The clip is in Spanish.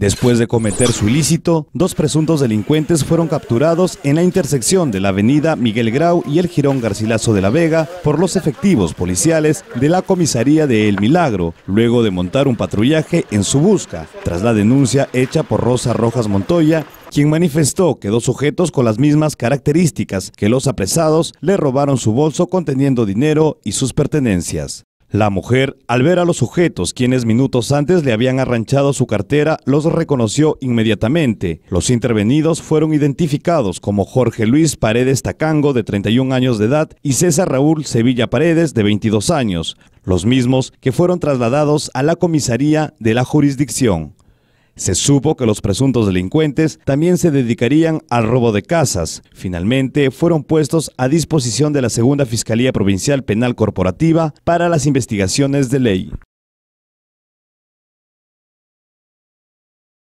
Después de cometer su ilícito, dos presuntos delincuentes fueron capturados en la intersección de la avenida Miguel Grau y el Girón Garcilaso de la Vega por los efectivos policiales de la comisaría de El Milagro, luego de montar un patrullaje en su busca, tras la denuncia hecha por Rosa Rojas Montoya, quien manifestó que dos sujetos con las mismas características que los apresados le robaron su bolso conteniendo dinero y sus pertenencias. La mujer, al ver a los sujetos quienes minutos antes le habían arranchado su cartera, los reconoció inmediatamente. Los intervenidos fueron identificados como Jorge Luis Paredes Tacango, de 31 años de edad, y César Raúl Sevilla Paredes, de 22 años, los mismos que fueron trasladados a la comisaría de la jurisdicción. Se supo que los presuntos delincuentes también se dedicarían al robo de casas. Finalmente, fueron puestos a disposición de la Segunda Fiscalía Provincial Penal Corporativa para las investigaciones de ley.